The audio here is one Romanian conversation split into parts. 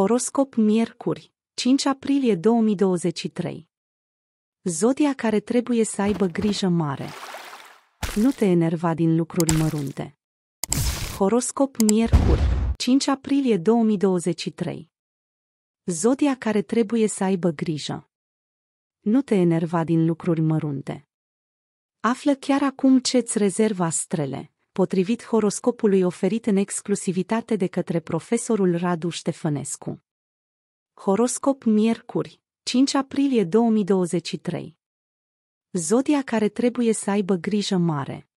Horoscop Miercuri, 5 aprilie 2023 Zodia care trebuie să aibă grijă mare. Nu te enerva din lucruri mărunte. Horoscop Miercuri, 5 aprilie 2023 Zodia care trebuie să aibă grijă. Nu te enerva din lucruri mărunte. Află chiar acum ce-ți rezerva strele potrivit horoscopului oferit în exclusivitate de către profesorul Radu Ștefănescu. Horoscop Miercuri, 5 aprilie 2023 Zodia care trebuie să aibă grijă mare.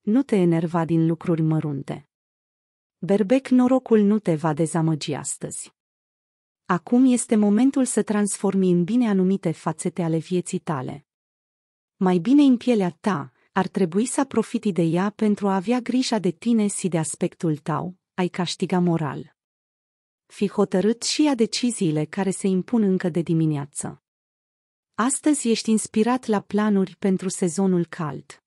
Nu te enerva din lucruri mărunte. Berbec norocul nu te va dezamăgi astăzi. Acum este momentul să transformi în bine anumite fațete ale vieții tale. Mai bine în pielea ta, ar trebui să profiti de ea pentru a avea grija de tine și de aspectul tău, ai câștiga moral. Fi hotărât și ia deciziile care se impun încă de dimineață. Astăzi ești inspirat la planuri pentru sezonul cald.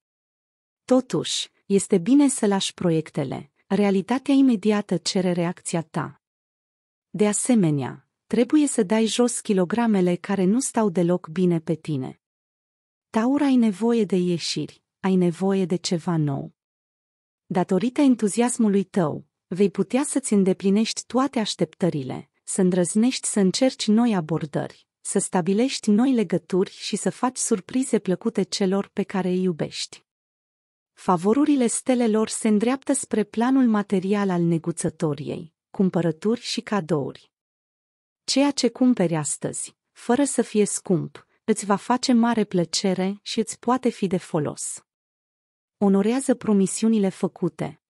Totuși, este bine să lași proiectele. Realitatea imediată cere reacția ta. De asemenea, trebuie să dai jos kilogramele care nu stau deloc bine pe tine. Taura ai nevoie de ieșiri, ai nevoie de ceva nou. Datorită entuziasmului tău, vei putea să-ți îndeplinești toate așteptările, să îndrăznești să încerci noi abordări, să stabilești noi legături și să faci surprize plăcute celor pe care îi iubești. Favorurile stelelor se îndreaptă spre planul material al neguțătoriei, cumpărături și cadouri. Ceea ce cumperi astăzi, fără să fie scump, îți va face mare plăcere și îți poate fi de folos. Onorează promisiunile făcute.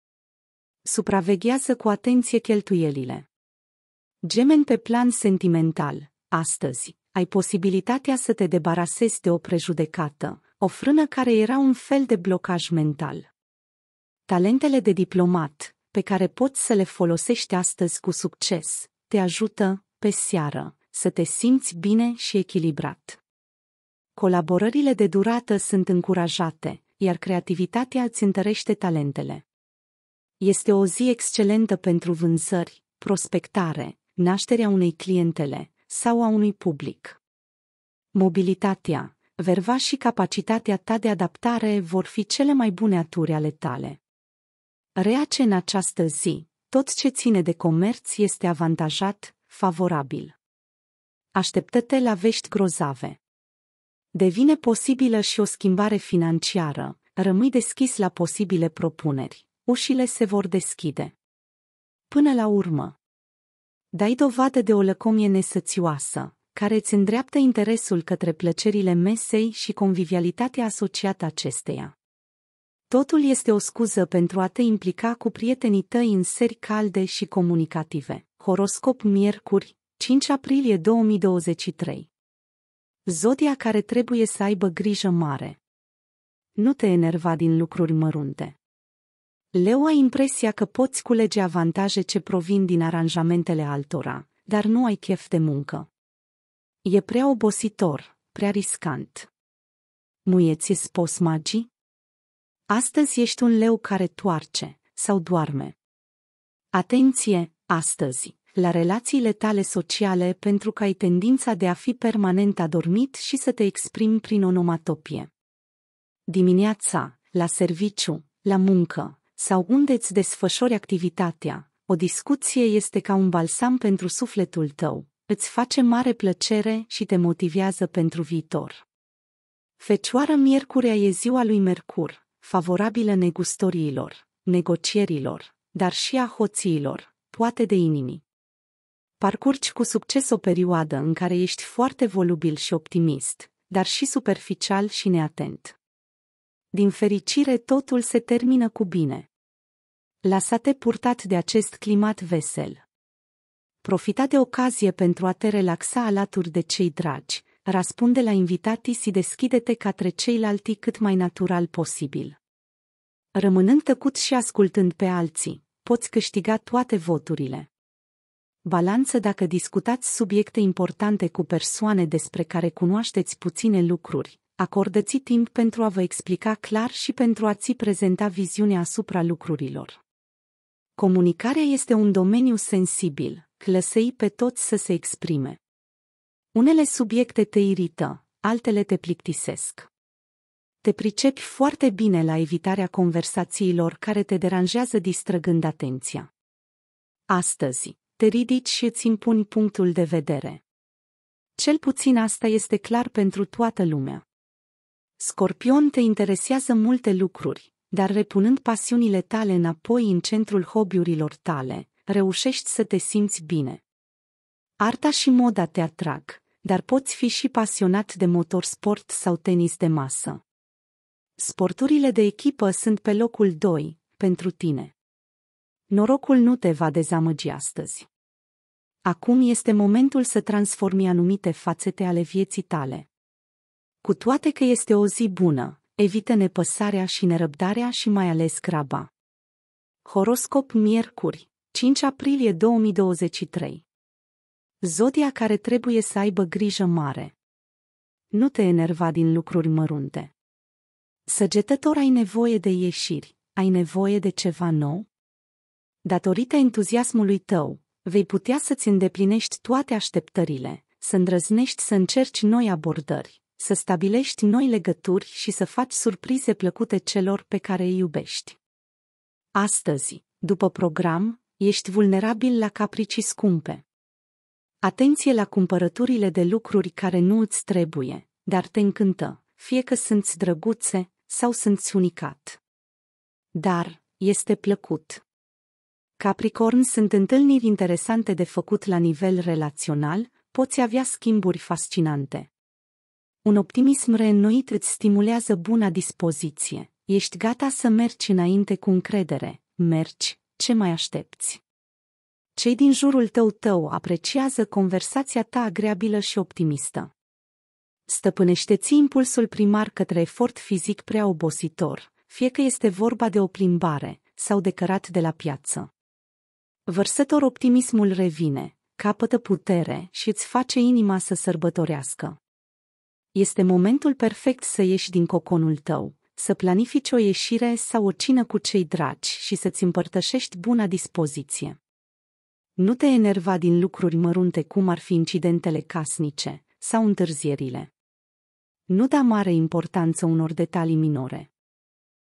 Supraveghează cu atenție cheltuielile. Gemeni pe plan sentimental. Astăzi, ai posibilitatea să te debarasezi de o prejudecată, o frână care era un fel de blocaj mental. Talentele de diplomat, pe care poți să le folosești astăzi cu succes, te ajută, pe seară, să te simți bine și echilibrat. Colaborările de durată sunt încurajate, iar creativitatea îți întărește talentele. Este o zi excelentă pentru vânzări, prospectare, nașterea unei clientele sau a unui public. Mobilitatea, verva și capacitatea ta de adaptare vor fi cele mai bune aturi ale tale. Reace în această zi, tot ce ține de comerț este avantajat, favorabil. Așteptă-te la vești grozave. Devine posibilă și o schimbare financiară, rămâi deschis la posibile propuneri. Ușile se vor deschide. Până la urmă, dai dovadă de o lăcomie nesățioasă, care îți îndreaptă interesul către plăcerile mesei și convivialitatea asociată acesteia. Totul este o scuză pentru a te implica cu prietenii tăi în seri calde și comunicative. Horoscop Miercuri, 5 aprilie 2023 Zodia care trebuie să aibă grijă mare. Nu te enerva din lucruri mărunte. Leu ai impresia că poți culege avantaje ce provin din aranjamentele altora, dar nu ai chef de muncă. E prea obositor, prea riscant. Muieți spos magii? Astăzi ești un leu care toarce sau doarme. Atenție, astăzi! la relațiile tale sociale pentru că ai tendința de a fi permanent adormit și să te exprimi prin onomatopie. Dimineața, la serviciu, la muncă sau unde îți desfășori activitatea, o discuție este ca un balsam pentru sufletul tău, îți face mare plăcere și te motivează pentru viitor. Fecioară Miercurea e ziua lui Mercur, favorabilă negustoriilor, negocierilor, dar și a hoțiilor, poate de inimii. Parcurgi cu succes o perioadă în care ești foarte volubil și optimist, dar și superficial și neatent. Din fericire, totul se termină cu bine. Lasa-te purtat de acest climat vesel. Profita de ocazie pentru a te relaxa alături de cei dragi, răspunde la invitații și deschide-te către ceilalți cât mai natural posibil. Rămânând tăcut și ascultând pe alții, poți câștiga toate voturile. Balanță dacă discutați subiecte importante cu persoane despre care cunoașteți puține lucruri, Acordați timp pentru a vă explica clar și pentru a-ți prezenta viziunea asupra lucrurilor. Comunicarea este un domeniu sensibil, clăsei pe toți să se exprime. Unele subiecte te irită, altele te plictisesc. Te pricepi foarte bine la evitarea conversațiilor care te deranjează distrăgând atenția. Astăzi, te ridici și îți impuni punctul de vedere. Cel puțin asta este clar pentru toată lumea. Scorpion te interesează multe lucruri, dar repunând pasiunile tale înapoi în centrul hobby-urilor tale, reușești să te simți bine. Arta și moda te atrag, dar poți fi și pasionat de motorsport sau tenis de masă. Sporturile de echipă sunt pe locul 2 pentru tine. Norocul nu te va dezamăgi astăzi. Acum este momentul să transformi anumite fațete ale vieții tale. Cu toate că este o zi bună, evită nepăsarea și nerăbdarea și mai ales graba. Horoscop Miercuri, 5 aprilie 2023 Zodia care trebuie să aibă grijă mare. Nu te enerva din lucruri mărunte. Săgetător ai nevoie de ieșiri, ai nevoie de ceva nou, Datorită entuziasmului tău, vei putea să-ți îndeplinești toate așteptările, să îndrăznești să încerci noi abordări, să stabilești noi legături și să faci surprize plăcute celor pe care îi iubești. Astăzi, după program, ești vulnerabil la capricii scumpe. Atenție la cumpărăturile de lucruri care nu îți trebuie, dar te încântă, fie că sunt drăguțe sau sunt unicat. Dar este plăcut. Capricorn sunt întâlniri interesante de făcut la nivel relațional, poți avea schimburi fascinante. Un optimism reînnoit îți stimulează buna dispoziție. Ești gata să mergi înainte cu încredere. Mergi, ce mai aștepți? Cei din jurul tău tău apreciază conversația ta agreabilă și optimistă. Stăpânește-ți impulsul primar către efort fizic prea obositor, fie că este vorba de o plimbare sau de cărat de la piață. Vărsător optimismul revine, capătă putere și îți face inima să sărbătorească. Este momentul perfect să ieși din coconul tău, să planifici o ieșire sau o cină cu cei dragi și să-ți împărtășești buna dispoziție. Nu te enerva din lucruri mărunte cum ar fi incidentele casnice sau întârzierile. Nu da mare importanță unor detalii minore.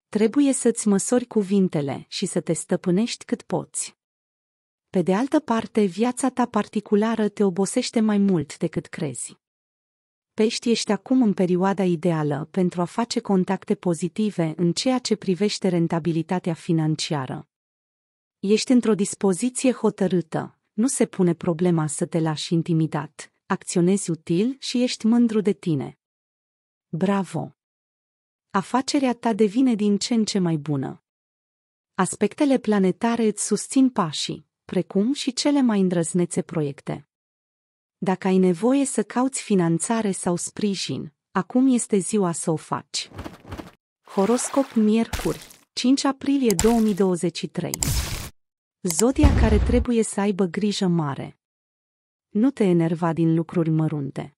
Trebuie să-ți măsori cuvintele și să te stăpânești cât poți. Pe de altă parte, viața ta particulară te obosește mai mult decât crezi. Pești ești acum în perioada ideală pentru a face contacte pozitive în ceea ce privește rentabilitatea financiară. Ești într-o dispoziție hotărâtă, nu se pune problema să te lași intimidat, acționezi util și ești mândru de tine. Bravo! Afacerea ta devine din ce în ce mai bună. Aspectele planetare îți susțin pașii precum și cele mai îndrăznețe proiecte. Dacă ai nevoie să cauți finanțare sau sprijin, acum este ziua să o faci. Horoscop Miercuri, 5 aprilie 2023 Zodia care trebuie să aibă grijă mare. Nu te enerva din lucruri mărunte.